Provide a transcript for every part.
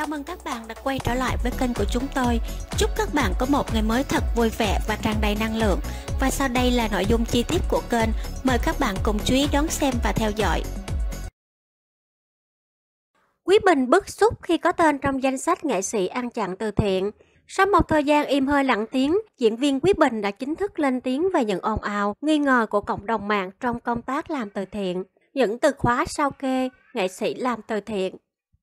Chào mừng các bạn đã quay trở lại với kênh của chúng tôi. Chúc các bạn có một ngày mới thật vui vẻ và tràn đầy năng lượng. Và sau đây là nội dung chi tiết của kênh. Mời các bạn cùng chú ý đón xem và theo dõi. Quý Bình bức xúc khi có tên trong danh sách nghệ sĩ ăn chặn từ thiện. Sau một thời gian im hơi lặng tiếng, diễn viên Quý Bình đã chính thức lên tiếng về những ồn ào, nghi ngờ của cộng đồng mạng trong công tác làm từ thiện. Những từ khóa sao kê, nghệ sĩ làm từ thiện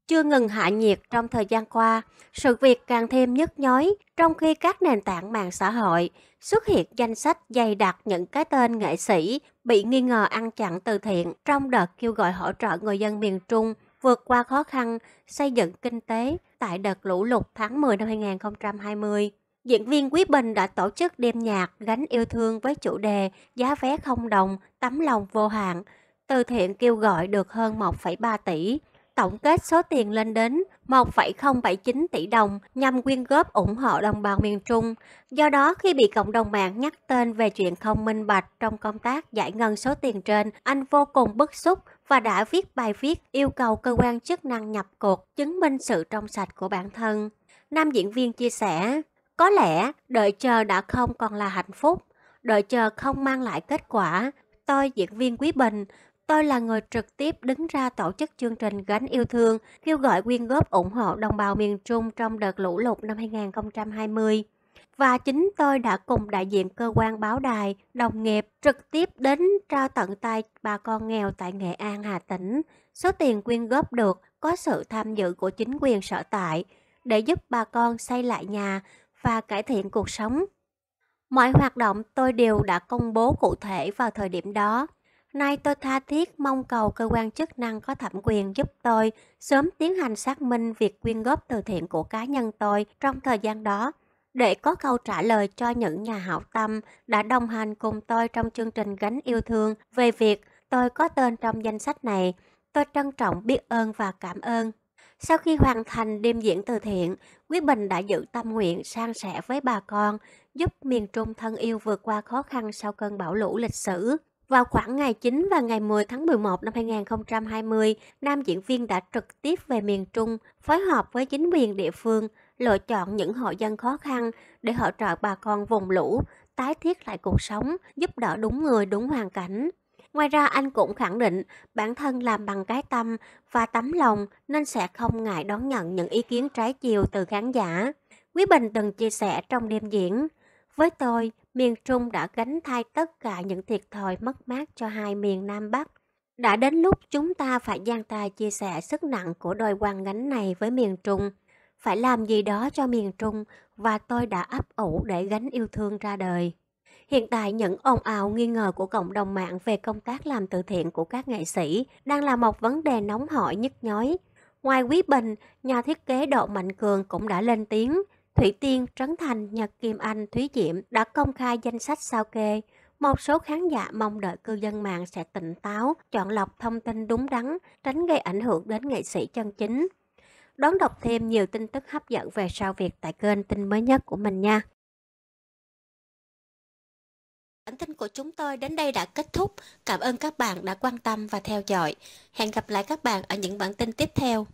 chưa ngừng hạ nhiệt trong thời gian qua, sự việc càng thêm nhức nhối trong khi các nền tảng mạng xã hội xuất hiện danh sách dày đặc những cái tên nghệ sĩ bị nghi ngờ ăn chặn từ thiện trong đợt kêu gọi hỗ trợ người dân miền Trung vượt qua khó khăn, xây dựng kinh tế tại đợt lũ lụt tháng 10 năm 2020. Diễn viên Quý Bình đã tổ chức đêm nhạc gánh yêu thương với chủ đề giá vé không đồng, tấm lòng vô hạn. Từ thiện kêu gọi được hơn 1,3 tỷ tổng kết số tiền lên đến 1,079 tỷ đồng nhằm quyên góp ủng hộ đồng bào miền Trung. Do đó, khi bị cộng đồng mạng nhắc tên về chuyện không minh bạch trong công tác giải ngân số tiền trên, anh vô cùng bức xúc và đã viết bài viết yêu cầu cơ quan chức năng nhập cuộc chứng minh sự trong sạch của bản thân. Nam diễn viên chia sẻ, có lẽ đợi chờ đã không còn là hạnh phúc, đợi chờ không mang lại kết quả. Tôi diễn viên Quý Bình Tôi là người trực tiếp đứng ra tổ chức chương trình Gánh Yêu Thương, kêu gọi quyên góp ủng hộ đồng bào miền Trung trong đợt lũ lụt năm 2020. Và chính tôi đã cùng đại diện cơ quan báo đài, đồng nghiệp trực tiếp đến trao tận tay bà con nghèo tại Nghệ An, Hà Tĩnh. Số tiền quyên góp được có sự tham dự của chính quyền sở tại để giúp bà con xây lại nhà và cải thiện cuộc sống. Mọi hoạt động tôi đều đã công bố cụ thể vào thời điểm đó Nay tôi tha thiết mong cầu cơ quan chức năng có thẩm quyền giúp tôi sớm tiến hành xác minh việc quyên góp từ thiện của cá nhân tôi trong thời gian đó để có câu trả lời cho những nhà hảo tâm đã đồng hành cùng tôi trong chương trình gánh yêu thương về việc tôi có tên trong danh sách này. Tôi trân trọng biết ơn và cảm ơn. Sau khi hoàn thành đêm diễn từ thiện, Quý Bình đã giữ tâm nguyện sang sẻ với bà con, giúp miền Trung thân yêu vượt qua khó khăn sau cơn bão lũ lịch sử. Vào khoảng ngày 9 và ngày 10 tháng 11 năm 2020, nam diễn viên đã trực tiếp về miền Trung phối hợp với chính quyền địa phương lựa chọn những hộ dân khó khăn để hỗ trợ bà con vùng lũ, tái thiết lại cuộc sống, giúp đỡ đúng người đúng hoàn cảnh. Ngoài ra anh cũng khẳng định bản thân làm bằng cái tâm và tấm lòng nên sẽ không ngại đón nhận những ý kiến trái chiều từ khán giả. Quý Bình từng chia sẻ trong đêm diễn, với tôi, miền Trung đã gánh thay tất cả những thiệt thòi mất mát cho hai miền Nam Bắc. Đã đến lúc chúng ta phải gian tài chia sẻ sức nặng của đôi quan gánh này với miền Trung. Phải làm gì đó cho miền Trung và tôi đã ấp ủ để gánh yêu thương ra đời. Hiện tại những ồn ào nghi ngờ của cộng đồng mạng về công tác làm từ thiện của các nghệ sĩ đang là một vấn đề nóng hỏi nhức nhói. Ngoài Quý Bình, nhà thiết kế Đậu Mạnh Cường cũng đã lên tiếng – Thủy Tiên, Trấn Thành, Nhật Kim Anh, Thúy Diễm đã công khai danh sách sao kê. Một số khán giả mong đợi cư dân mạng sẽ tỉnh táo, chọn lọc thông tin đúng đắn, tránh gây ảnh hưởng đến nghệ sĩ chân chính. Đón đọc thêm nhiều tin tức hấp dẫn về sao Việt tại kênh tin mới nhất của mình nha. Bản tin của chúng tôi đến đây đã kết thúc. Cảm ơn các bạn đã quan tâm và theo dõi. Hẹn gặp lại các bạn ở những bản tin tiếp theo.